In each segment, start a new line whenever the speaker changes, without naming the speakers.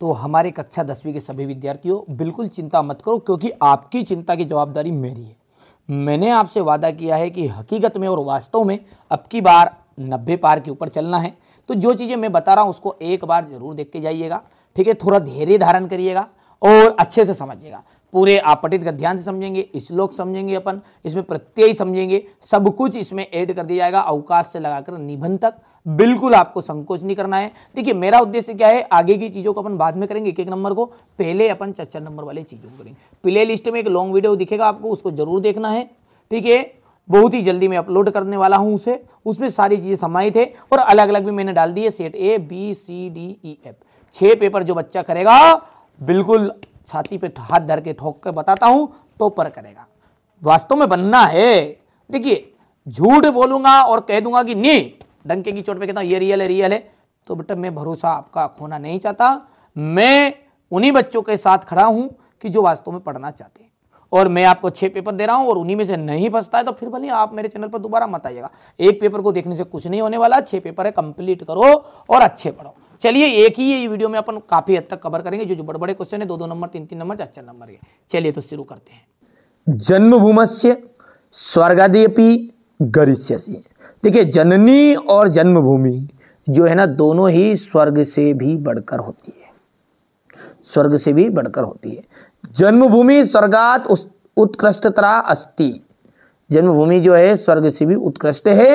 तो हमारे कक्षा दसवीं के सभी विद्यार्थियों बिल्कुल चिंता मत करो क्योंकि आपकी चिंता की जवाबदारी मेरी है मैंने आपसे वादा किया है कि हकीकत में और वास्तव में अब की बार नब्बे पार के ऊपर चलना है तो जो चीज़ें मैं बता रहा हूँ उसको एक बार ज़रूर देख के जाइएगा ठीक है थोड़ा धैर्य धारण करिएगा और अच्छे से समझिएगा पूरे आपटित का ध्यान से समझेंगे श्लोक समझेंगे अपन इसमें प्रत्यय समझेंगे सब कुछ इसमें ऐड कर दिया जाएगा अवकाश से लगाकर निबंध तक बिल्कुल आपको संकोच नहीं करना है देखिए मेरा उद्देश्य क्या है आगे की चीज़ों को अपन बाद में करेंगे एक एक नंबर को पहले अपन चार नंबर वाले चीज़ों को करेंगे प्ले लिस्ट में एक लॉन्ग वीडियो दिखेगा आपको उसको जरूर देखना है ठीक है बहुत ही जल्दी मैं अपलोड करने वाला हूँ उसे उसमें सारी चीज़ें समाहित है और अलग अलग भी मैंने डाल दी है set A B C D E F छः पेपर जो बच्चा करेगा बिल्कुल छाती पे हाथ धर के ठोक के बताता हूँ तो पर करेगा वास्तव में बनना है देखिए झूठ बोलूंगा और कह दूंगा कि नहीं डंके की चोट पे कहता हूँ ये रियल है रियल है तो बेटा मैं भरोसा आपका खोना नहीं चाहता मैं उन्हीं बच्चों के साथ खड़ा हूँ कि जो वास्तव में पढ़ना चाहते हैं और मैं आपको छह पेपर दे रहा हूँ और उन्हीं में से नहीं फंसता है तो फिर भले आप मेरे चैनल पर दोबारा मत आइएगा एक पेपर को देखने से कुछ नहीं होने वाला छह पेपर है कंप्लीट करो और अच्छे पढ़ो चलिए एक ही ये वीडियो में अपन काफ़ी हद तक कवर करेंगे जो जो बड़े बड़े क्वेश्चन है दो दो नंबर तीन तीन नंबर चार चार नंबर के चलिए तो शुरू करते हैं जन्मभूम से स्वर्गादिपि गरिष्यसी देखिए जननी और जन्मभूमि जो है ना दोनों ही स्वर्ग से भी बढ़कर होती है स्वर्ग से भी बढ़कर होती है जन्मभूमि स्वर्गात उत्कृष्टतरा अस्ति जन्मभूमि जो है स्वर्ग से भी उत्कृष्ट है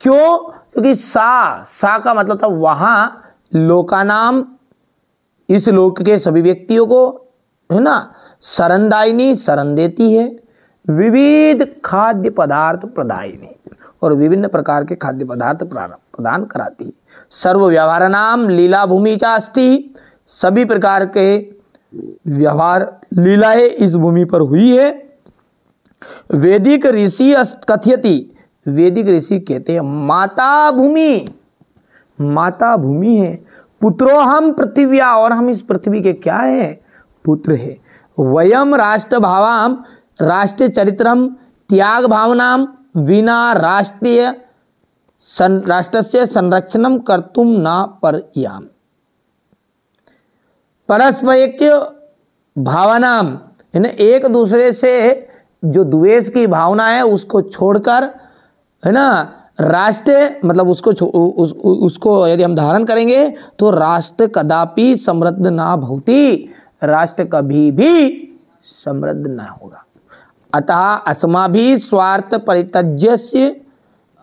क्यों क्योंकि सा सा का मतलब था वहां लोकानाम इस लोक के सभी व्यक्तियों को है ना शरणदायिनी शरण देती है विविध खाद्य पदार्थ प्रदायिनी और विभिन्न प्रकार के खाद्य पदार्थ प्रदान कराती है सर्व व्यवहार नाम लीला भूमि चास्ती सभी प्रकार के व्यवहार लीलाएं इस भूमि पर हुई है वैदिक ऋषि कथियती वैदिक ऋषि कहते हैं माता भूमि माता भूमि है पुत्रो हम पृथ्व्या और हम इस पृथ्वी के क्या है पुत्र है वयम राष्ट्र भावाम राष्ट्र चरित्रम त्याग भावनाम विना राष्ट्रीय सं, राष्ट्र से संरक्षण तुम न पर याम परस्पैक्य भावनाम यानी एक दूसरे से जो द्वेष की भावना है उसको छोड़कर है ना राष्ट्र मतलब उसको उस, उसको यदि हम धारण करेंगे तो राष्ट्र कदापि समृद्ध ना भवती राष्ट्र कभी भी समृद्ध ना होगा अतः अस्मा भी स्वार्थ परितज्य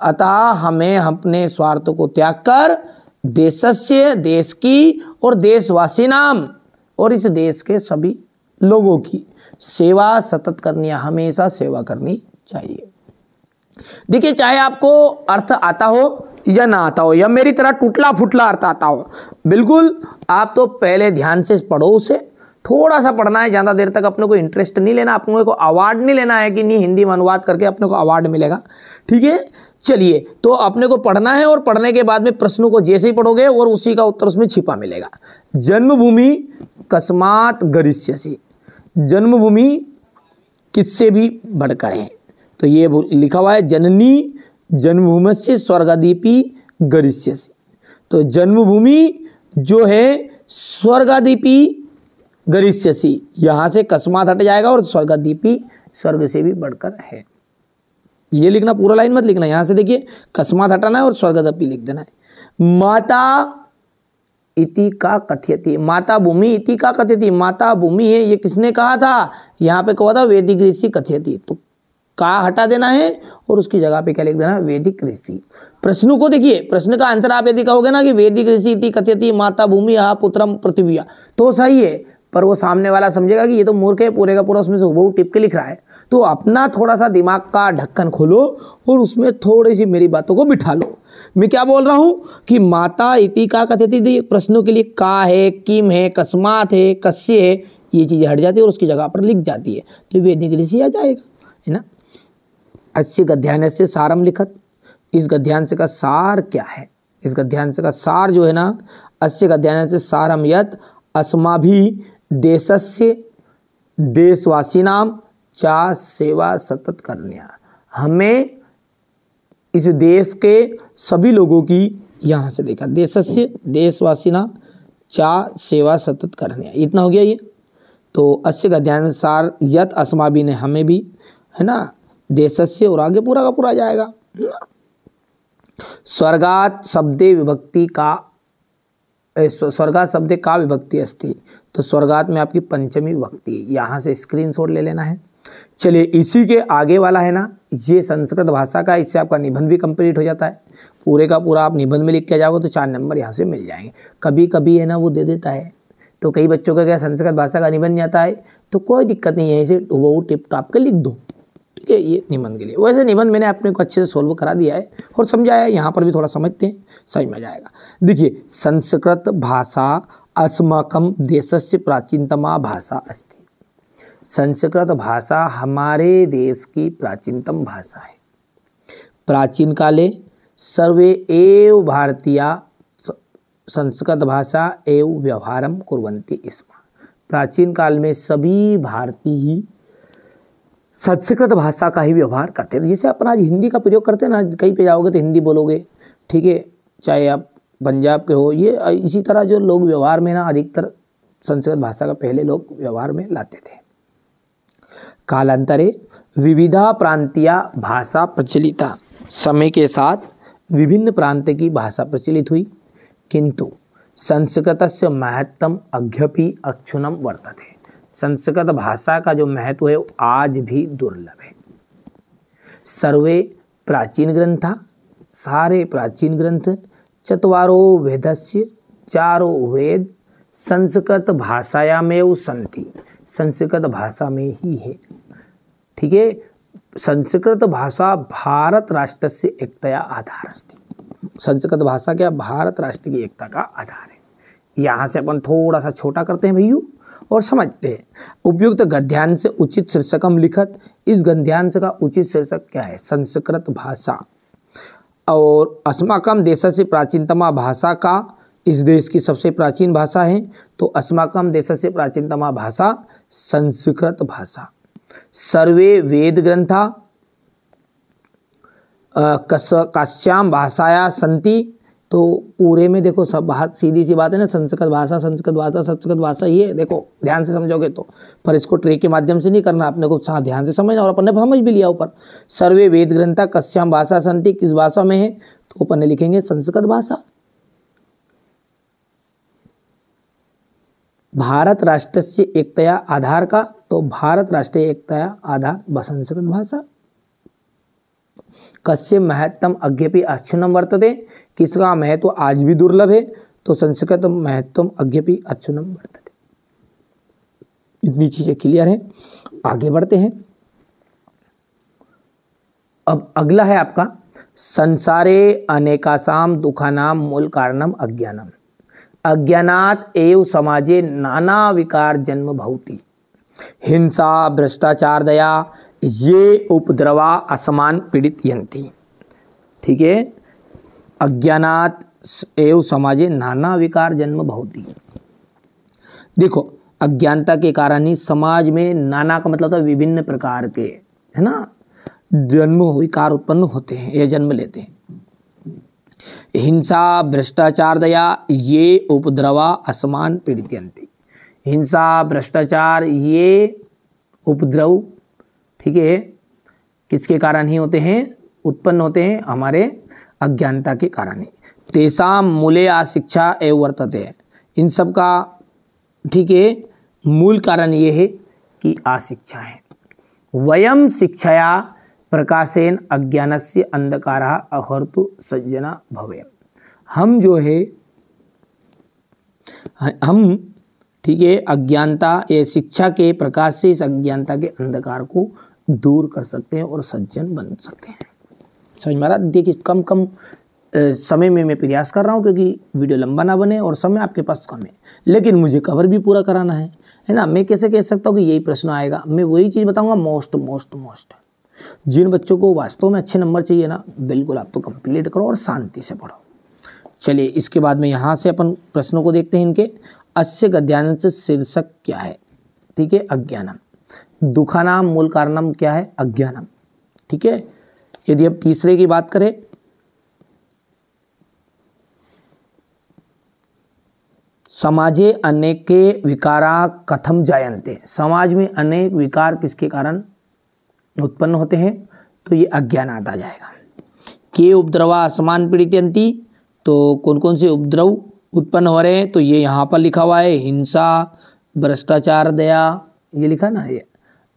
अतः हमें अपने स्वार्थ को त्याग कर देशस्य देश की और देशवासी नाम और इस देश के सभी लोगों की सेवा सतत करनी हमेशा सेवा करनी चाहिए देखिए चाहे आपको अर्थ आता हो या ना आता हो या मेरी तरह टूटला फुटला अर्थ आता हो बिल्कुल आप तो पहले ध्यान से पढ़ो उसे थोड़ा सा पढ़ना है ज़्यादा देर तक अपने को इंटरेस्ट नहीं लेना अपने को अवार्ड नहीं लेना है कि नहीं हिंदी में अनुवाद करके अपने को अवार्ड मिलेगा ठीक है चलिए तो अपने को पढ़ना है और पढ़ने के बाद में प्रश्नों को जैसे ही पढ़ोगे और उसी का उत्तर उसमें छिपा मिलेगा जन्मभूमि कस्मात गरिष्य जन्मभूमि किससे भी बढ़कर है तो ये लिखा हुआ है जननी जन्मभूमि से स्वर्गादीपी गरिष्य से तो जन्मभूमि जो है स्वर्गादीपी गरिष्यसी यहाँ से कस्मात हट जाएगा और स्वर्गादीपी स्वर्ग से भी बढ़कर है ये लिखना पूरा लाइन मत लिखना यहाँ से देखिए कस्मात हटाना है और स्वर्गदपी लिख देना है माता इति का कथ्यति माता भूमि इति का कथ्यति माता भूमि है ये किसने कहा था यहाँ पे कहा था वेदिक ऋषि कथ्यति तो का हटा देना है और उसकी जगह पे क्या लिख देना है वैदिक ऋषि प्रश्न को देखिए प्रश्न का आंसर आप यदि कहोगे ना कि वैदिक ऋषि इति कथित माता भूमि हा पुत्रम पृथ्वी तो सही है पर वो सामने वाला समझेगा कि ये तो मूर्ख है पूरे का पूरा उसमें से वो टिप के लिख रहा है तो अपना थोड़ा सा दिमाग का ढक्कन खोलो और उसमें थोड़ी सी मेरी बातों को बिठा लो मैं क्या बोल रहा हूँ कि माता इति का कथित प्रश्नों के लिए का है किम है कस्मात है कस्य है ये चीज़ें हट जाती है और उसकी जगह पर लिख जाती है तो वेदिक ऋषि आ जाएगा है ना अस्सी गध्यान से सारम लिखत इस गध्यांश का सार क्या है इस गध्यांश का सार जो है ना अस्य गध्यान से सारम यत से देशवासी देशवासीनाम चा सेवा सतत करनिया हमें इस देश के सभी लोगों की यहाँ से देखा देश देशवासी देशवासीना चा सेवा सतत करनिया इतना हो गया ये तो अस्य गध्यांश सार यत भी ने हमें भी है ना देशस्य और आगे पूरा का पूरा जाएगा स्वर्गात शब्दे विभक्ति का स्वर्गात शब्द का विभक्ति अस्थि तो स्वर्गात में आपकी पंचमी विभक्ति यहाँ से शॉट ले लेना है चलिए इसी के आगे वाला है ना ये संस्कृत भाषा का इससे आपका निबंध भी कंप्लीट हो जाता है पूरे का पूरा आप निबंध में लिख के जाओगे तो चार नंबर यहाँ से मिल जाएंगे कभी कभी है ना वो दे देता है तो कई बच्चों का क्या संस्कृत भाषा का निबंध जाता है तो कोई दिक्कत नहीं है इसे वो टिप टॉप के लिख दो ठीक है ये निबंध के लिए वैसे निबंध मैंने अपने को अच्छे से सोल्व करा दिया है और समझाया है यहाँ पर भी थोड़ा समझते हैं समझ में आ जाएगा देखिए संस्कृत भाषा अस्माकम देश से प्राचीनतमा भाषा अस्ति संस्कृत भाषा हमारे देश की प्राचीनतम भाषा है प्राचीन काले सर्वे एव भारतीय संस्कृत भाषा एवं व्यवहारम कुरंती इसमें प्राचीन काल में सभी भारतीय संस्कृत भाषा का ही व्यवहार करते हैं जैसे अपन आज हिंदी का प्रयोग करते हैं ना कहीं पे जाओगे तो हिंदी बोलोगे ठीक है चाहे आप पंजाब के हो ये इसी तरह जो लोग व्यवहार में ना अधिकतर संस्कृत भाषा का पहले लोग व्यवहार में लाते थे कालांतरे विविधा प्रांतिया भाषा प्रचलिता समय के साथ विभिन्न प्रांत की भाषा प्रचलित हुई किंतु संस्कृत से महत्तम अघ्यपि अक्षुणम वर्तते संस्कृत भाषा का जो महत्व है आज भी दुर्लभ है सर्वे प्राचीन ग्रंथा सारे प्राचीन ग्रंथ चतवारो वेदस्य चारो वेद संस्कृत भाषाया वो संति संस्कृत भाषा में ही है ठीक है संस्कृत भाषा भारत राष्ट्र से एकता आधार अस्थित संस्कृत भाषा क्या भारत राष्ट्र की एकता का आधार है यहाँ से अपन थोड़ा सा छोटा करते हैं भैयू और समझते हैं उपयुक्त गद्यांश उचित हम लिखत इस गद्यांश का उचित शीर्षक क्या है संस्कृत भाषा और अस्माकम देश से प्राचीनतमा भाषा का इस देश की सबसे प्राचीन भाषा है तो अस्माकम देश से प्राचीनतमा भाषा संस्कृत भाषा सर्वे वेद ग्रंथा कश्याम भाषाया संति तो पूरे में देखो सब बात सीधी सी बात है ना संस्कृत भाषा संस्कृत भाषा संस्कृत भाषा ये देखो ध्यान से समझोगे तो पर इसको ट्रिक के माध्यम से नहीं करना अपने को साथ ध्यान से समझना और अपन ने समझ भी लिया ऊपर सर्वे वेद ग्रंथा कश्याम भाषा संति किस भाषा में है तो अपन ने लिखेंगे संस्कृत भाषा भारत राष्ट्र से एकतया आधार का तो भारत राष्ट्रीय एकतया आधार संस्कृत भाषा कस्य महत्तम अज्ञपि अच्छुनम वर्तते किसका महत्व आज भी दुर्लभ है तो संस्कृत महत्तम अज्ञपि अच्छुनम वर्तते इतनी चीज़ें क्लियर हैं आगे बढ़ते हैं अब अगला है आपका संसारे अनेकासाम दुखानाम मूल कारणम अज्ञानम अज्ञात एवं समाजे नाना विकार जन्म भवती हिंसा भ्रष्टाचार दया ये उपद्रवा असमान पीड़ित यंती ठीक है अज्ञानात एवं समाजे नाना विकार जन्म ही देखो अज्ञानता के कारण ही समाज में नाना का मतलब था तो विभिन्न प्रकार के है ना जन्म विकार उत्पन्न होते हैं या जन्म लेते हैं हिंसा भ्रष्टाचार दया ये उपद्रवा असमान पीड़ित हिंसा भ्रष्टाचार ये उपद्रव ठीक है किसके कारण ही होते हैं उत्पन्न होते हैं हमारे अज्ञानता के कारण ही तेषाम मूल्य आशिक्षा एवं वर्तते इन सब का ठीक है मूल कारण ये है कि आशिक्षा है वयम शिक्षाया प्रकाशेन अज्ञान से अंधकार अहर्तु सज्जना भवे हम जो है हम ठीक है अज्ञानता ये शिक्षा के प्रकाश से इस अज्ञानता के अंधकार को दूर कर सकते हैं और सज्जन बन सकते हैं समझ महाराज देखिए कम कम समय में मैं प्रयास कर रहा हूँ क्योंकि वीडियो लंबा ना बने और समय आपके पास कम है लेकिन मुझे कवर भी पूरा कराना है है ना मैं कैसे कह सकता हूँ कि यही प्रश्न आएगा मैं वही चीज़ बताऊँगा मोस्ट मोस्ट मोस्ट जिन बच्चों को वास्तव में अच्छे नंबर चाहिए ना बिल्कुल आप तो कंप्लीट करो और शांति से पढ़ो चलिए इसके बाद में यहाँ से अपन प्रश्नों को देखते हैं इनके अस्य गद्यांश शीर्षक क्या है ठीक है अज्ञानम दुखानाम मूल कारणम क्या है अज्ञानम ठीक है यदि अब तीसरे की बात करें समाजे के विकारा कथम जायंते समाज में अनेक विकार किसके कारण उत्पन्न होते हैं तो ये अज्ञान आता जाएगा के उपद्रवा असमान अंति तो कौन कौन से उपद्रव उत्पन्न हो रहे हैं तो ये यहाँ पर लिखा हुआ है हिंसा भ्रष्टाचार दया ये लिखा ना ये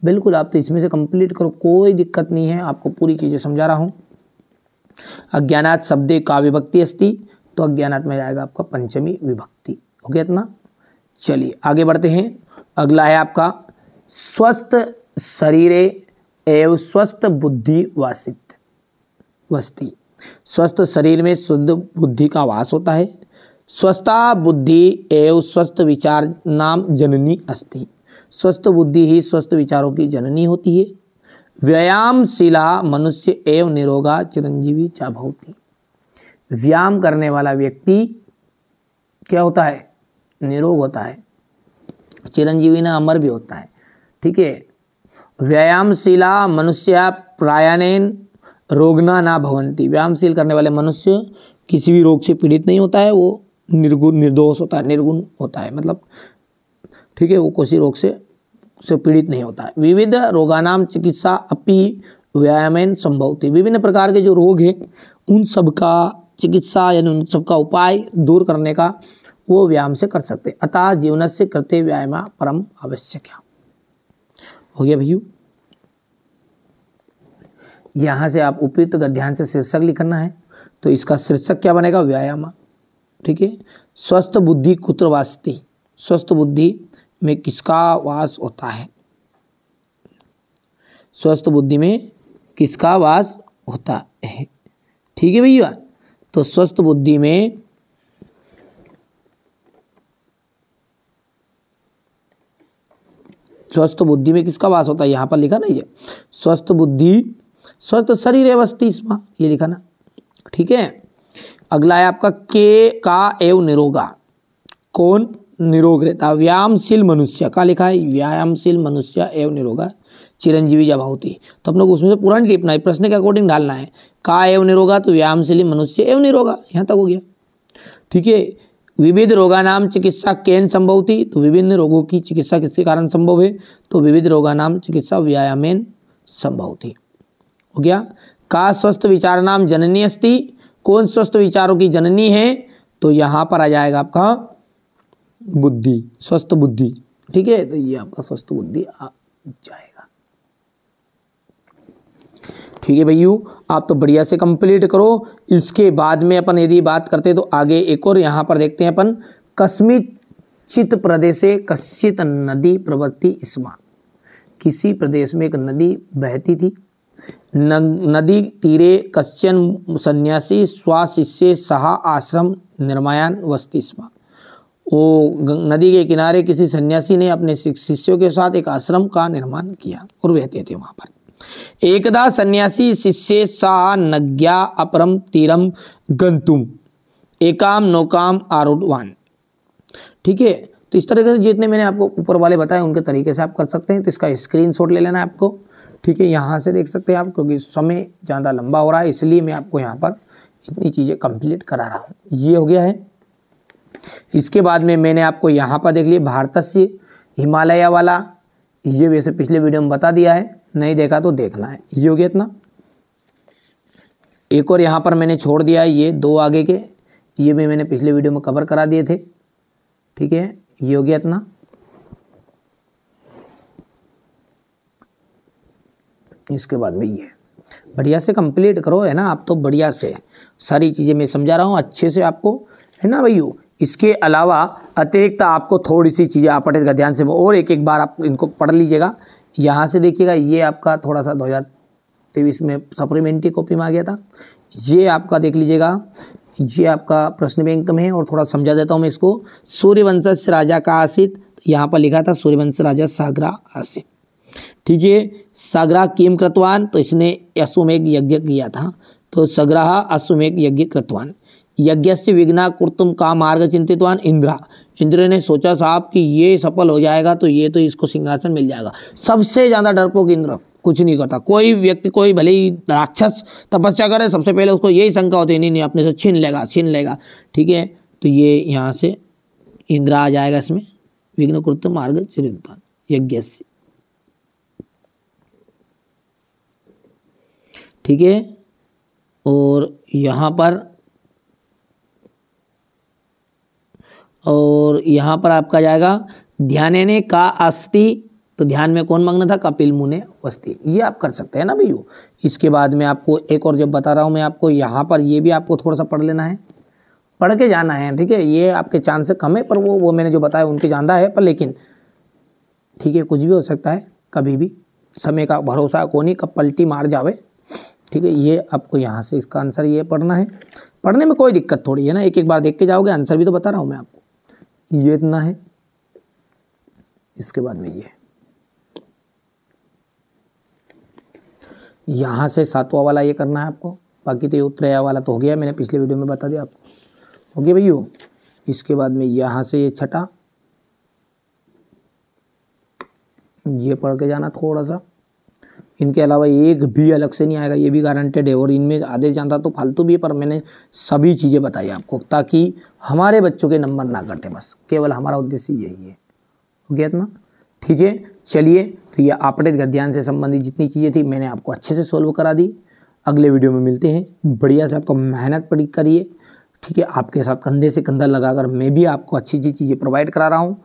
बिल्कुल आप तो इसमें से कंप्लीट करो कोई दिक्कत नहीं है आपको पूरी चीज़ें समझा रहा हूँ अज्ञानात शब्दे का विभक्ति अस्थि तो अज्ञानात में जाएगा आपका पंचमी विभक्ति हो गया इतना चलिए आगे बढ़ते हैं अगला है आपका स्वस्थ शरीरे एवं स्वस्थ बुद्धि वासित वस्ती स्वस्थ शरीर में शुद्ध बुद्धि का वास होता है स्वस्थ बुद्धि एवं स्वस्थ विचार नाम जननी अस्थि स्वस्थ बुद्धि ही स्वस्थ विचारों की जननी होती है व्यायाम शिला मनुष्य एवं निरोगा चिरंजीवी होती व्यायाम करने वाला व्यक्ति क्या होता है निरोग होता है चिरंजीवी ना अमर भी होता है ठीक है व्यायामशिला मनुष्य प्रायाणेन रोगना ना भवंती व्यायामशील करने वाले मनुष्य किसी भी रोग से पीड़ित नहीं होता है वो निर्गुण निर्दोष होता है निर्गुण होता है मतलब ठीक है वो कोसी रोग से से पीड़ित नहीं होता है विविध रोगानाम चिकित्सा अपि व्यायामेन संभव थी विभिन्न प्रकार के जो रोग हैं उन सबका चिकित्सा यानी उन सबका उपाय दूर करने का वो व्यायाम से कर सकते अतः जीवन से करते व्यायाम परम आवश्यक है हो गया भैया यहाँ से आप उपयुक्त गध्यान से शीर्षक लिखना है तो इसका शीर्षक क्या बनेगा व्यायाम ठीक है स्वस्थ बुद्धि कुत्रवास्ती स्वस्थ बुद्धि में किसका वास होता है स्वस्थ बुद्धि में किसका वास होता है ठीक है भैया तो स्वस्थ बुद्धि में स्वस्थ बुद्धि में किसका वास होता है यहां पर लिखा ना है स्वस्थ बुद्धि स्वस्थ शरीर अवस्थी इसमें ये लिखा ना ठीक है अगला है आपका के का एव निरोगा कौन निरोग रहता है व्यायामशील मनुष्य का लिखा है व्यायामशील मनुष्य एवं निरोगा चिरंजीवी जमा होती तो हम लोग उसमें से पुरानी लिपना है प्रश्न के अकॉर्डिंग डालना है का एवं निरोगा तो व्यायामशील मनुष्य एवं निरोगा यहाँ तक हो गया ठीक है विविध रोगानाम चिकित्सा केन संभव थी तो विभिन्न रोगों की चिकित्सा किसके कारण संभव है तो विविध रोगानाम चिकित्सा व्यायामेन संभव थी हो गया का स्वस्थ विचार नाम जननी अस्थि कौन स्वस्थ विचारों की जननी है तो यहाँ पर आ जाएगा आपका बुद्धि स्वस्थ बुद्धि ठीक है तो ये आपका स्वस्थ बुद्धि आ जाएगा ठीक है भैया आप तो बढ़िया से कंप्लीट करो इसके बाद में अपन यदि बात करते तो आगे एक और यहां पर देखते हैं अपन कस्मित चित प्रदेश कश्चित नदी प्रवृत्ति इसमान किसी प्रदेश में एक नदी बहती थी नदी तीरे कश्चन सन्यासी स्वाशिष्य सहा आश्रम निर्मायान वस्ती स्मा वो नदी के किनारे किसी सन्यासी ने अपने शिष्यों के साथ एक आश्रम का निर्माण किया और रहते थे वहाँ पर एकदा सन्यासी शिष्य सा नज्ञा अपरम तीरम गंतुम एकाम नौकाम आरूढ़वान ठीक है तो इस तरीके से जितने मैंने आपको ऊपर वाले बताए उनके तरीके से आप कर सकते हैं तो इसका स्क्रीनशॉट ले लेना आपको ठीक है यहाँ से देख सकते हैं आप क्योंकि समय ज़्यादा लंबा हो रहा है इसलिए मैं आपको यहाँ पर इतनी चीज़ें कंप्लीट करा रहा हूँ ये हो गया है इसके बाद में मैंने आपको यहाँ पर देख लिया भारत से हिमालय वाला ये वैसे पिछले वीडियो में बता दिया है नहीं देखा तो देखना है ये हो गया इतना एक और यहाँ पर मैंने छोड़ दिया ये दो आगे के ये भी मैंने पिछले वीडियो में कवर करा दिए थे ठीक है ये हो गया इतना इसके बाद में ये बढ़िया से कंप्लीट करो है ना आप तो बढ़िया से सारी चीज़ें मैं समझा रहा हूँ अच्छे से आपको है ना भैया इसके अलावा अतिरिक्त आपको थोड़ी सी चीज़ें आप पढ़ेगा ध्यान से और एक एक बार आप इनको पढ़ लीजिएगा यहाँ से देखिएगा ये आपका थोड़ा सा दो हज़ार तेईस में सप्लीमेंट्री कॉपी में आ गया था ये आपका देख लीजिएगा ये आपका प्रश्न बैंक में है और थोड़ा समझा देता हूँ मैं इसको सूर्यवंश राजा का आसित तो यहाँ पर लिखा था सूर्यवंश राजा सागरा आसित ठीक है सागरा किम कृतवान तो इसने अश्वमेघ यज्ञ किया था तो सगराह अश्वमेघ यज्ञ कृतवान यज्ञ से विघ्ना कुर्तुम का मार्ग चिंतितवान इंद्र इंद्र ने सोचा साहब कि ये सफल हो जाएगा तो ये तो इसको सिंहासन मिल जाएगा सबसे ज़्यादा डरपोक इंद्र कुछ नहीं करता कोई व्यक्ति कोई भले ही राक्षस तपस्या करे सबसे पहले उसको यही शंका होती है नहीं नहीं अपने से छीन लेगा छीन लेगा ठीक है तो ये यहाँ से इंद्र आ जाएगा इसमें विघ्न कुर्तुम मार्ग चिंतन यज्ञ से ठीक है और यहाँ पर और यहाँ पर आपका जाएगा ध्यान का अस्थि तो ध्यान में कौन मांगना था कपिल मुने वस्ती ये आप कर सकते हैं ना भैया इसके बाद में आपको एक और जब बता रहा हूँ मैं आपको यहाँ पर ये भी आपको थोड़ा सा पढ़ लेना है पढ़ के जाना है ठीक है ये आपके चांस से कम है पर वो वो मैंने जो बताया उनके जानता है पर लेकिन ठीक है कुछ भी हो सकता है कभी भी समय का भरोसा कौन ही कब पलटी मार जावे ठीक है ये आपको यहाँ से इसका आंसर ये पढ़ना है पढ़ने में कोई दिक्कत थोड़ी है ना एक एक बार देख के जाओगे आंसर भी तो बता रहा हूँ मैं आपको ये इतना है इसके बाद में ये यहाँ से सातवां वाला ये करना है आपको बाकी तो ये त्रया वाला तो हो गया मैंने पिछले वीडियो में बता दिया आपको हो गया भैया इसके बाद में यहाँ से ये छठा ये पढ़ के जाना थोड़ा सा इनके अलावा एक भी अलग से नहीं आएगा ये भी गारंटेड है और इनमें आदेश जानता तो फालतू भी है पर मैंने सभी चीज़ें बताई आपको ताकि हमारे बच्चों के नंबर ना कटे बस केवल हमारा उद्देश्य यही है हो गया इतना ठीक है चलिए तो ये आपटित गद्यान से संबंधित जितनी चीज़ें थी मैंने आपको अच्छे से सोल्व करा दी अगले वीडियो में मिलते हैं बढ़िया से आपको मेहनत पड़ी करिए ठीक है आपके साथ कंधे से कंधा लगाकर मैं भी आपको अच्छी अच्छी चीज़ें प्रोवाइड करा रहा हूँ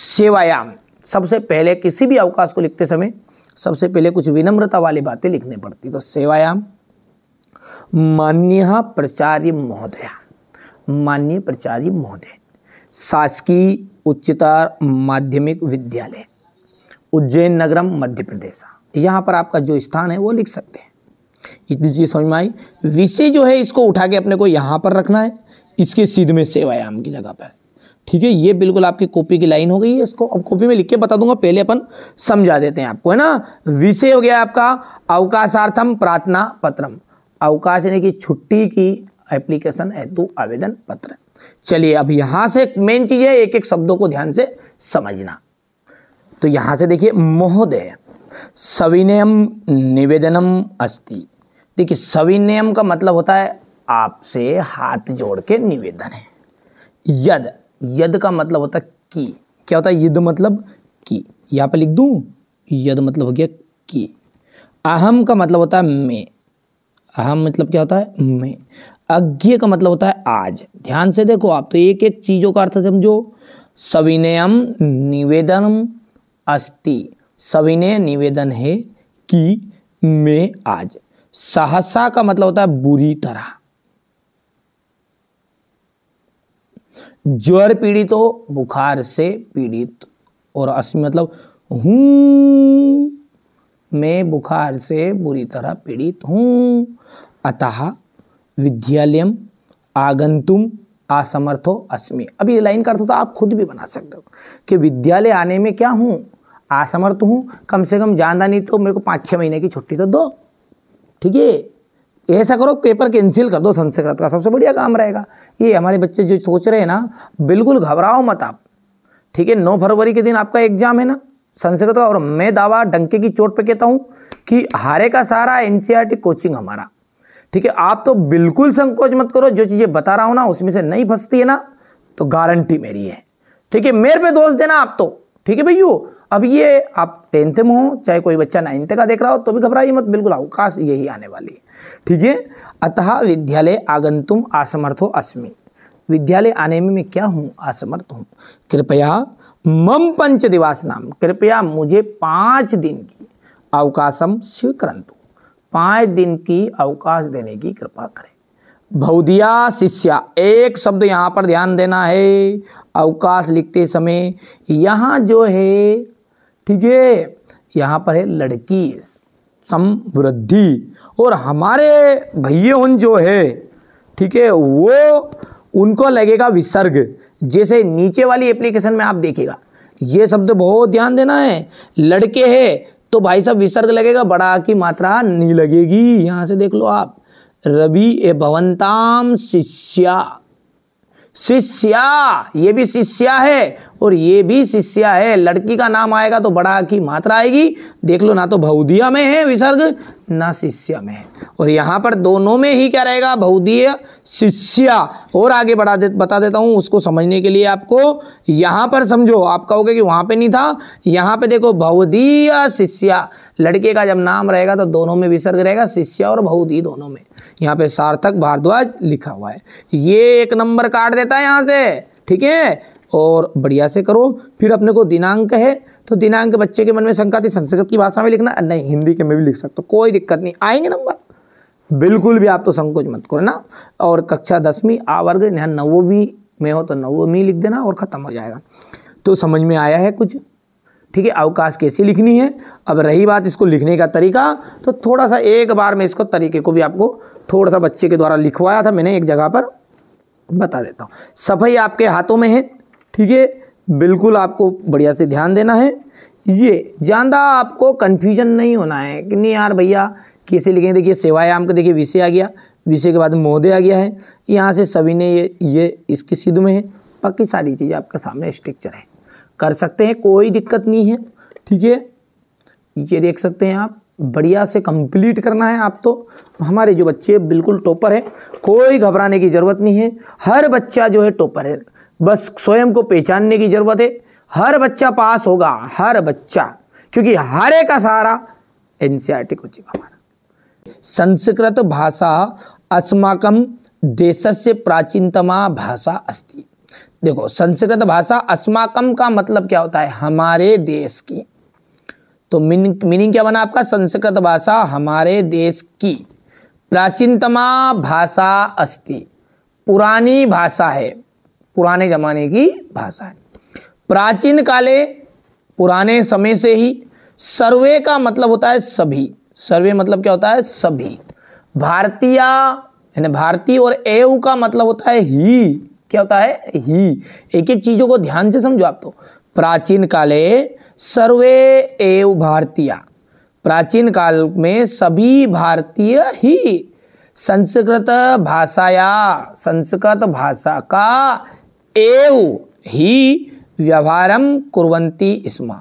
सेवायाम सबसे पहले किसी भी अवकाश को लिखते समय सबसे पहले कुछ विनम्रता वाली बातें लिखने पड़ती तो सेवायाम मान्य प्रचार्य महोदया मान्य प्रचार्य महोदय शासकीय उच्चतर माध्यमिक विद्यालय उज्जैन नगरम मध्य प्रदेश यहाँ पर आपका जो स्थान है वो लिख सकते हैं इतनी चीज़ समझ में आई विषय जो है इसको उठा के अपने को यहाँ पर रखना है इसके सीध में सेवायाम की जगह पर ठीक है ये बिल्कुल आपकी कॉपी की लाइन हो गई है इसको अब कॉपी में लिख के बता दूंगा पहले अपन समझा देते हैं आपको है ना विषय हो गया आपका अवकाशार्थम प्रार्थना पत्रम अवकाश यानी कि छुट्टी की एप्लीकेशन है तो आवेदन पत्र चलिए अब यहां से मेन चीज़ है एक एक शब्दों को ध्यान से समझना तो यहां से देखिए महोदय सविनयम निवेदनम अस्ति देखिए सविनयम का मतलब होता है आपसे हाथ जोड़ के निवेदन है यद यद का मतलब होता है की क्या होता है यद मतलब की यहाँ पर लिख दूँ यद मतलब हो गया की अहम का मतलब होता है मैं अहम मतलब क्या होता है मैं अज्ञ का मतलब होता है आज ध्यान से देखो आप तो एक एक चीज़ों का अर्थ समझो सविनयम निवेदनम अस्ति सविनय निवेदन है कि मैं आज सहसा का मतलब होता है बुरी तरह ज्वर पीड़ित हो बुखार से पीड़ित और अस्मि मतलब हूँ मैं बुखार से बुरी तरह पीड़ित हूँ अतः विद्यालय आगंतुम असमर्थो अस्मि अब ये लाइन का अर्थ होता तो आप खुद भी बना सकते हो कि विद्यालय आने में क्या हूँ असमर्थ हूँ कम से कम जानदानी तो मेरे को पाँच छः महीने की छुट्टी तो दो ठीक है ऐसा करो पेपर कैंसिल कर दो संस्कृत का सबसे बढ़िया काम रहेगा ये हमारे बच्चे जो सोच रहे हैं ना बिल्कुल घबराओ मत आप ठीक है नौ फरवरी के दिन आपका एग्जाम है ना संस्कृत का और मैं दावा डंके की चोट पे कहता हूँ कि हारे का सारा एनसीईआरटी कोचिंग e हमारा ठीक है आप तो बिल्कुल संकोच मत करो जो चीज़ें बता रहा हूँ ना उसमें से नहीं फंसती है ना तो गारंटी मेरी है ठीक है मेरे पे दोष देना आप तो ठीक है भैया अब ये आप टेंथ में हो चाहे कोई बच्चा नाइन्थ का देख रहा हो तो भी घबराइए मत बिल्कुल अवकाश यही आने वाली है ठीक है अतः विद्यालय आगंतुम असमर्थो अस्मि विद्यालय आने में मैं क्या हूँ असमर्थ हूँ कृपया मम पंच दिवास नाम कृपया मुझे पाँच दिन की अवकाशम स्वीकरंतु पाँच दिन की अवकाश देने की कृपा करें भौदिया शिष्या एक शब्द यहाँ पर ध्यान देना है अवकाश लिखते समय यहाँ जो है ठीक है यहाँ पर है लड़की समृद्धि और हमारे भैया जो है ठीक है वो उनको लगेगा विसर्ग जैसे नीचे वाली एप्लीकेशन में आप देखेगा ये शब्द बहुत ध्यान देना है लड़के है तो भाई साहब विसर्ग लगेगा बड़ा की मात्रा नहीं लगेगी यहाँ से देख लो आप रवि ए भवंताम शिष्या शिष्या ये भी शिष्या है और ये भी शिष्या है लड़की का नाम आएगा तो बड़ा की मात्रा आएगी देख लो ना तो बहुदिया में है विसर्ग ना शिष्या में है और यहाँ पर दोनों में ही क्या रहेगा बहुदीय शिष्या और आगे बढ़ा दे बता देता हूँ उसको समझने के लिए आपको यहाँ पर समझो आप कहोगे कि वहाँ पे नहीं था यहाँ पे देखो बहुदीय शिष्या लड़के का जब नाम रहेगा तो दोनों में विसर्ग रहेगा शिष्या और बहुदी दोनों में यहाँ पे सार्थक भारद्वाज लिखा हुआ है ये एक नंबर काट देता है यहाँ से ठीक है और बढ़िया से करो फिर अपने को दिनांक है तो दिनांक बच्चे के मन में शंका थी संस्कृत की भाषा में लिखना नहीं हिंदी के में भी लिख सकते कोई दिक्कत नहीं आएंगे नंबर बिल्कुल भी आप तो संकोच मत करो ना और कक्षा दसवीं आवर्ग यहाँ नववीं में हो तो नववीं लिख देना और ख़त्म हो जाएगा तो समझ में आया है कुछ ठीक है अवकाश कैसे लिखनी है अब रही बात इसको लिखने का तरीका तो थोड़ा सा एक बार में इसको तरीके को भी आपको थोड़ा सा बच्चे के द्वारा लिखवाया था मैंने एक जगह पर बता देता हूँ सफाई आपके हाथों में है ठीक है बिल्कुल आपको बढ़िया से ध्यान देना है ये ज़्यादा आपको कन्फ्यूजन नहीं होना है कि नहीं यार भैया कैसे लिखेंगे देखिए सेवायाम का देखिए विषय आ गया विषय के बाद मोदे आ गया है यहाँ से सभी ने ये ये इसकी सिद्ध में है बाकी सारी चीज़ें आपके सामने स्ट्रक्चर है कर सकते हैं कोई दिक्कत नहीं है ठीक है ये देख सकते हैं आप बढ़िया से कंप्लीट करना है आप तो हमारे जो बच्चे बिल्कुल टॉपर है कोई घबराने की ज़रूरत नहीं है हर बच्चा जो है टॉपर है बस स्वयं को पहचानने की ज़रूरत है हर बच्चा पास होगा हर बच्चा क्योंकि हरे का सहारा N C R T coaching हमारा संस्कृत भाषा अस्माकम देश से प्राचीनतमा भाषा अस्ति देखो संस्कृत भाषा अस्माकम का मतलब क्या होता है हमारे देश की तो मीनिंग क्या बना आपका संस्कृत भाषा हमारे देश की प्राचीनतमा भाषा अस्ति पुरानी भाषा है पुराने जमाने की भाषा है प्राचीन काले पुराने समय से ही सर्वे का मतलब होता है सभी सर्वे मतलब क्या होता है सभी भारतीय यानी भारतीय और एव का मतलब होता है ही क्या होता है ही एक एक चीज़ों को ध्यान से समझो आप तो प्राचीन काले सर्वे एव भारतीय प्राचीन काल में सभी भारतीय ही संस्कृत भाषाया संस्कृत भाषा का एव ही व्यवहारम कुरवंती इसमा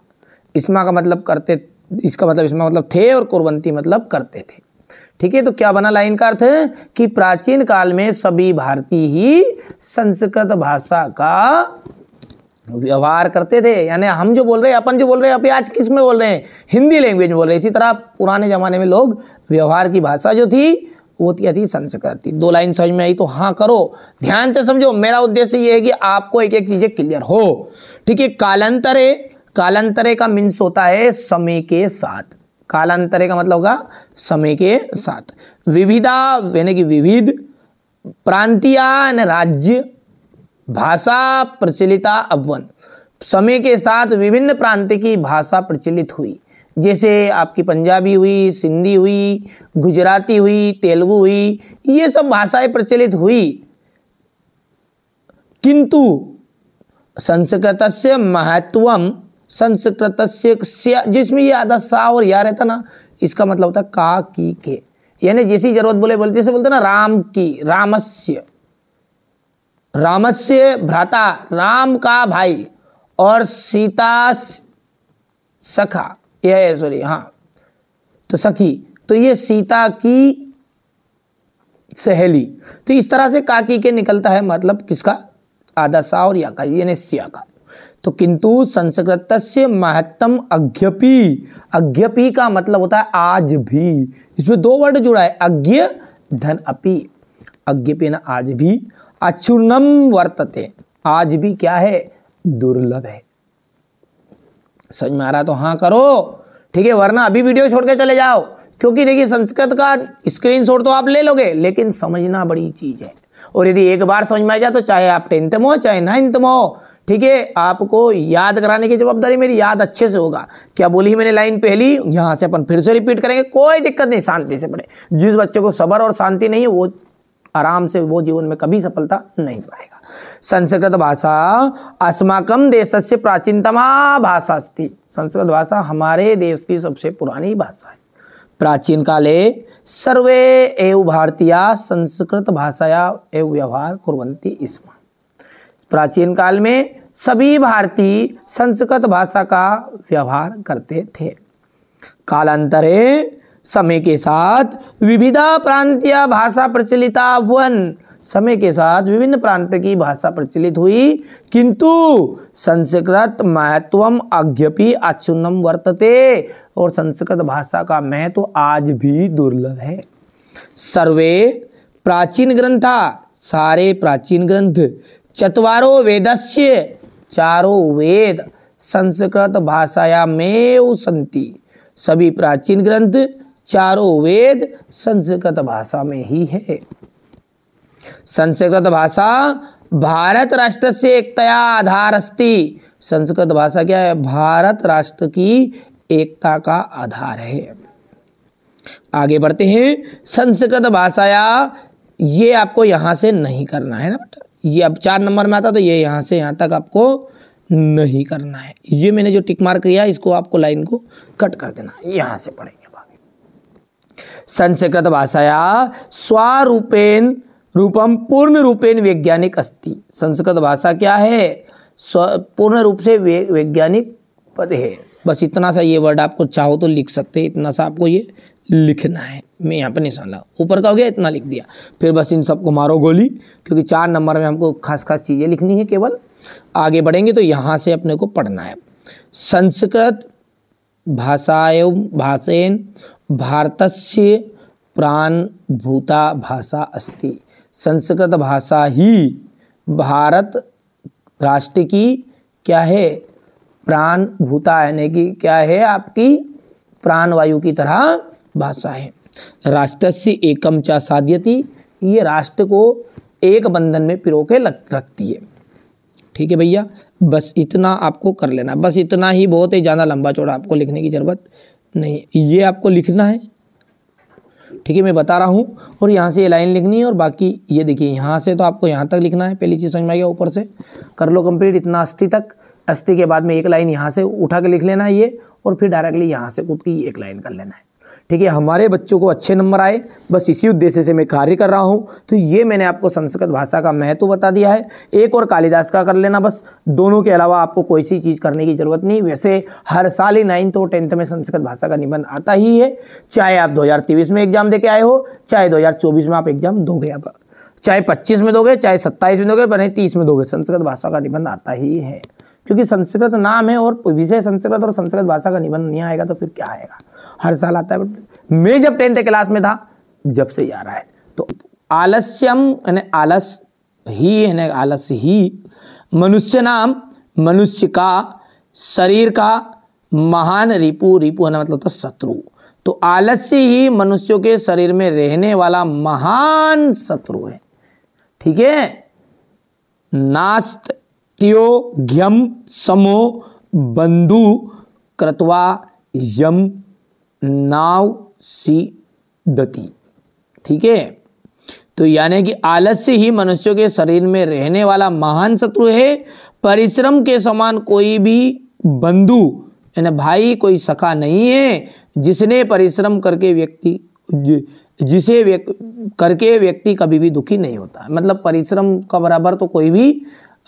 इसमा का मतलब करते इसका मतलब इसमा मतलब थे और कुरवंती मतलब करते थे ठीक है तो क्या बना लाइन का अर्थ कि प्राचीन काल में सभी भारतीय ही संस्कृत भाषा का व्यवहार करते थे यानी हम जो बोल रहे हैं अपन जो बोल रहे हैं अभी आज किस में बोल रहे हैं हिंदी लैंग्वेज में बोल रहे हैं इसी तरह पुराने ज़माने में लोग व्यवहार की भाषा जो थी वो थी अति संस्कृति दो लाइन समझ में आई तो हाँ करो ध्यान से समझो मेरा उद्देश्य ये है कि आपको एक एक चीज़ें क्लियर हो ठीक है कालांतरे कालांतरे का मीन्स होता है समय के साथ कालांतरे का मतलब होगा समय के साथ विविधा यानी कि विविध प्रांतिया राज्य भाषा प्रचलिता अवन समय के साथ विभिन्न प्रांत की भाषा प्रचलित हुई जैसे आपकी पंजाबी हुई सिंधी हुई गुजराती हुई तेलुगु हुई ये सब भाषाएं प्रचलित हुई किंतु संस्कृत से महत्व संस्कृत जिसमें ये आधा सा और या रहता ना इसका मतलब होता का की के यानी जैसी जरूरत बोले बोलते जैसे बोलते ना राम की रामस्य रामस्य भ्राता राम का भाई और सीता सखा यह सॉरी हाँ तो सखी तो ये सीता की सहेली तो इस तरह से काकी के निकलता है मतलब किसका आधा सा और या का यानी सिया का तो किंतु संस्कृत से महत्तम अज्ञपी अज्ञपी का मतलब होता है आज भी इसमें दो वर्ड जुड़ा है अज्ञ धन अपी अज्ञपी ना आज भी अचूर्णम वर्तते आज भी क्या है दुर्लभ है समझ में आ रहा तो हाँ करो ठीक है वरना अभी वीडियो छोड़ के चले जाओ क्योंकि देखिए संस्कृत का स्क्रीन तो आप ले लोगे लेकिन समझना बड़ी चीज़ है और यदि एक बार समझ में आ जाए तो चाहे आप टेंथ में हो चाहे नाइन्थ में हो ठीक है आपको याद कराने की जवाबदारी मेरी याद अच्छे से होगा क्या बोली मैंने लाइन पहली यहां से अपन फिर से रिपीट करेंगे कोई दिक्कत नहीं शांति से पढ़े जिस बच्चे को सबर और शांति नहीं है वो आराम से वो जीवन में कभी सफलता नहीं पाएगा संस्कृत भाषा अस्माकम देश से प्राचीनतमा भाषा अस्ती संस्कृत भाषा हमारे देश की सबसे पुरानी भाषा है प्राचीन काले सर्वे एव भारतीय संस्कृत भाषाया एव व्यवहार कुरंती स्म प्राचीन काल में सभी भारतीय संस्कृत भाषा का व्यवहार करते थे कालांतरे समय के साथ विविधा प्रांतीय भाषा प्रचलिता वन समय के साथ विभिन्न प्रांत की भाषा प्रचलित हुई किंतु संस्कृत महत्व अज्ञपि अचुन्नम वर्तते और संस्कृत भाषा का महत्व आज भी दुर्लभ है सर्वे प्राचीन ग्रंथा सारे प्राचीन ग्रंथ चतवारो वेदस्य चारो वेद संस्कृत भाषाया में सन्ति सभी प्राचीन ग्रंथ चारों वेद संस्कृत भाषा में ही है संस्कृत भाषा भारत राष्ट्र से एकता आधार अस्ति संस्कृत भाषा क्या है भारत राष्ट्र की एकता का आधार है आगे बढ़ते हैं संस्कृत भाषा या ये आपको यहां से नहीं करना है ना बट ये अब चार नंबर में आता तो ये यहां से यहां तक आपको नहीं करना है ये मैंने जो टिक मार्क किया इसको आपको लाइन को कट कर देना यहां से पढ़ेंगे संस्कृत भाषाया स्वारूपेण रूपम पूर्ण रूपेण वैज्ञानिक अस्ति संस्कृत भाषा क्या है पूर्ण रूप से वे, वैज्ञानिक पद है बस इतना सा ये वर्ड आपको चाहो तो लिख सकते हैं इतना सा आपको ये लिखना है मैं यहाँ पर निशान लगा ऊपर का हो गया इतना लिख दिया फिर बस इन सबको मारो गोली क्योंकि चार नंबर में हमको खास खास चीज़ें लिखनी है केवल आगे बढ़ेंगे तो यहाँ से अपने को पढ़ना है संस्कृत भाषा एवं भाषेन भारत से प्राणभूता भाषा अस्ति भाषा ही भारत राष्ट्र की क्या है प्राणभूता यानी कि क्या है आपकी प्राणवायु की तरह भाषा है राष्ट्र से एकम चा साध्यति ये राष्ट्र को एक बंधन में पिरो के लग रखती है ठीक है भैया बस इतना आपको कर लेना बस इतना ही बहुत ही ज़्यादा लंबा चौड़ा आपको लिखने की ज़रूरत नहीं ये आपको लिखना है ठीक है मैं बता रहा हूँ और यहाँ से ये लाइन लिखनी है और बाकी ये देखिए यहाँ से तो आपको यहाँ तक लिखना है पहली चीज़ समझ में आएगा ऊपर से कर लो कंप्लीट इतना अस्थि तक अस्थि के बाद में एक लाइन यहाँ से उठा के लिख लेना है ये और फिर डायरेक्टली यहाँ से कूद के ये एक लाइन कर लेना है ठीक है हमारे बच्चों को अच्छे नंबर आए बस इसी उद्देश्य से मैं कार्य कर रहा हूँ तो ये मैंने आपको संस्कृत भाषा का महत्व तो बता दिया है एक और कालिदास का कर लेना बस दोनों के अलावा आपको कोई सी चीज़ करने की ज़रूरत नहीं वैसे हर साल ही नाइन्थ और टेंथ में संस्कृत भाषा का निबंध आता ही है चाहे आप दो में एग्जाम दे आए हो चाहे दो में आप एग्जाम दोगे आप चाहे पच्चीस में दोगे चाहे सत्ताईस में दोगे बने तीस में दोगे संस्कृत भाषा का निबंध आता ही है क्योंकि संस्कृत नाम है और विषय संस्कृत और संस्कृत भाषा का निबंध नहीं आएगा तो फिर क्या आएगा हर साल आता है मैं जब टेंथ क्लास में था जब से आ रहा है तो आलस्यम यानी आलस ही यानी आलस ही मनुष्य नाम मनुष्य का शरीर का महान रिपु रिपु ना मतलब तो शत्रु तो आलस्य ही मनुष्यों के शरीर में रहने वाला महान शत्रु है ठीक है नास्त त्यो घ्यम समो बंधु कृत्वा यम नाव सी दति ठीक है तो यानी कि आलस्य ही मनुष्यों के शरीर में रहने वाला महान शत्रु है परिश्रम के समान कोई भी बंधु यानी भाई कोई सखा नहीं है जिसने परिश्रम करके व्यक्ति जिसे व्यक्ति करके व्यक्ति कभी भी दुखी नहीं होता मतलब परिश्रम का बराबर तो कोई भी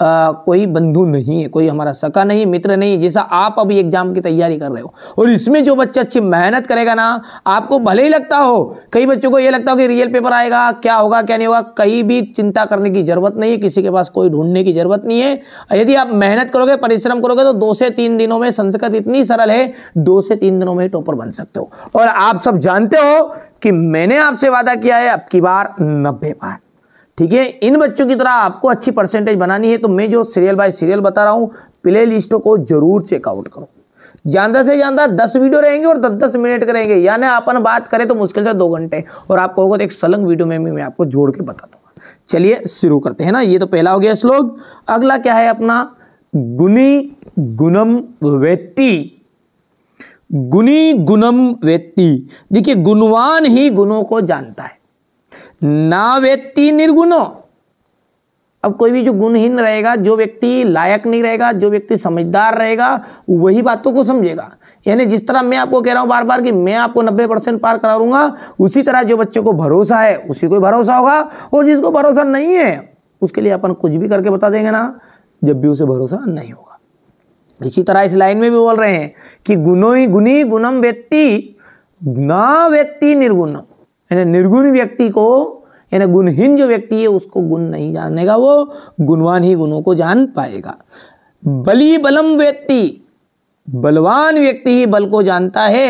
आ, कोई बंधु नहीं है कोई हमारा सका नहीं मित्र नहीं जैसा आप अभी एग्जाम की तैयारी कर रहे हो और इसमें जो बच्चा अच्छी मेहनत करेगा ना आपको भले ही लगता हो कई बच्चों को ये लगता हो कि रियल पेपर आएगा क्या होगा क्या नहीं होगा कहीं भी चिंता करने की ज़रूरत नहीं है किसी के पास कोई ढूंढने की ज़रूरत नहीं है यदि आप मेहनत करोगे परिश्रम करोगे तो दो से तीन दिनों में संस्कृत इतनी सरल है दो से तीन दिनों में टॉपर बन सकते हो और आप सब जानते हो कि मैंने आपसे वादा किया है अब बार नब्बे बार ठीक है इन बच्चों की तरह आपको अच्छी परसेंटेज बनानी है तो मैं जो सीरियल बाय सीरियल बता रहा हूँ प्ले लिस्ट को जरूर चेकआउट करो ज़्यादा से ज़्यादा दस वीडियो रहेंगे और दस दस मिनट के रहेंगे यानी अपन बात करें तो मुश्किल से दो घंटे और आपको होगा तो एक सलंग वीडियो में भी मैं आपको जोड़ के बता दूंगा चलिए शुरू करते हैं ना ये तो पहला हो गया श्लोक अगला क्या है अपना गुनी गुनम व्यक्ति गुनी गुनम व्यक्ति देखिए गुणवान ही गुणों को जानता है ना व्यक्ति निर्गुणो अब कोई भी जो गुणहीन रहेगा जो व्यक्ति लायक नहीं रहेगा जो व्यक्ति समझदार रहेगा वही बातों को समझेगा यानी जिस तरह मैं आपको कह रहा हूं बार बार कि मैं आपको 90 परसेंट पार करूंगा उसी तरह जो बच्चे को भरोसा है उसी को भरोसा होगा और जिसको भरोसा नहीं है उसके लिए अपन कुछ भी करके बता देंगे ना जब भी उसे भरोसा नहीं होगा इसी तरह इस लाइन में भी बोल रहे हैं कि गुणो ही गुणी गुणम व्यक्ति ना व्यक्ति निर्गुणम यानी निर्गुण व्यक्ति को यानी गुणहीन जो व्यक्ति है उसको गुण नहीं जानेगा वो गुणवान ही गुणों को जान पाएगा बली बलम व्यक्ति बलवान व्यक्ति ही बल को जानता है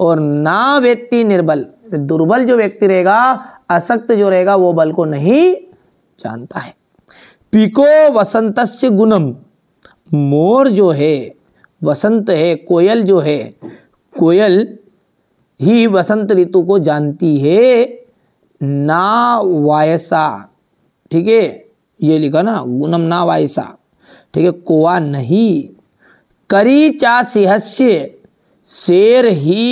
और ना व्यक्ति निर्बल दुर्बल जो व्यक्ति रहेगा असक्त जो रहेगा वो बल को नहीं जानता है पिको वसंत गुणम मोर जो है वसंत है कोयल जो है कोयल ही वसंत ऋतु को जानती है ना वायसा ठीक है ये लिखा ना गुनम ना वायसा ठीक है कोआ नहीं करी चा सिहस्य शेर ही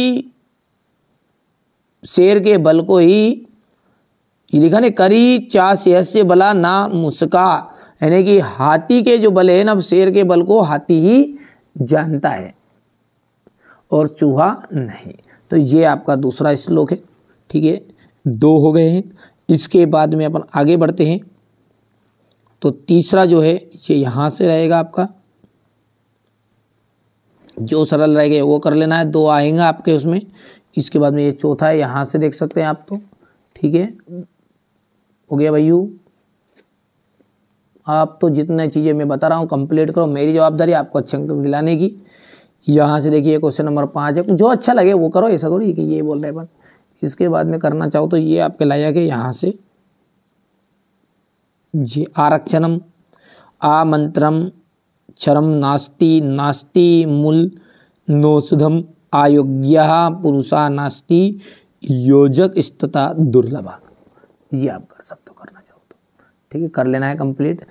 शेर के बल को ही ये लिखा ना करी चा सिहस्य बला ना मुस्का यानी कि हाथी के जो बल है ना शेर के बल को हाथी ही जानता है और चूहा नहीं तो ये आपका दूसरा श्लोक है ठीक है दो हो गए हैं इसके बाद में अपन आगे बढ़ते हैं तो तीसरा जो है ये यहाँ से रहेगा आपका जो सरल रह गए वो कर लेना है दो आएंगे आपके उसमें इसके बाद में ये चौथा है यहाँ से देख सकते हैं आप तो ठीक है हो गया भैयू आप तो जितने चीज़ें मैं बता रहा हूँ कंप्लीट करो मेरी जवाबदारी आपको अच्छे अंक दिलाने की यहाँ से देखिए क्वेश्चन नंबर पाँच है जो अच्छा लगे वो करो ऐसा थोड़ी कि ये बोल रहे हैं इसके बाद में करना चाहो तो ये आपके लाया है यहाँ से जी आरक्षणम आमंत्रम चरम नास्ति नास्ति मूल नोषधम आयोग्य पुरुषा नास्ति योजक स्तता दुर्लभा ये आप कर सकते हो करना चाहो तो ठीक है कर लेना है कंप्लीट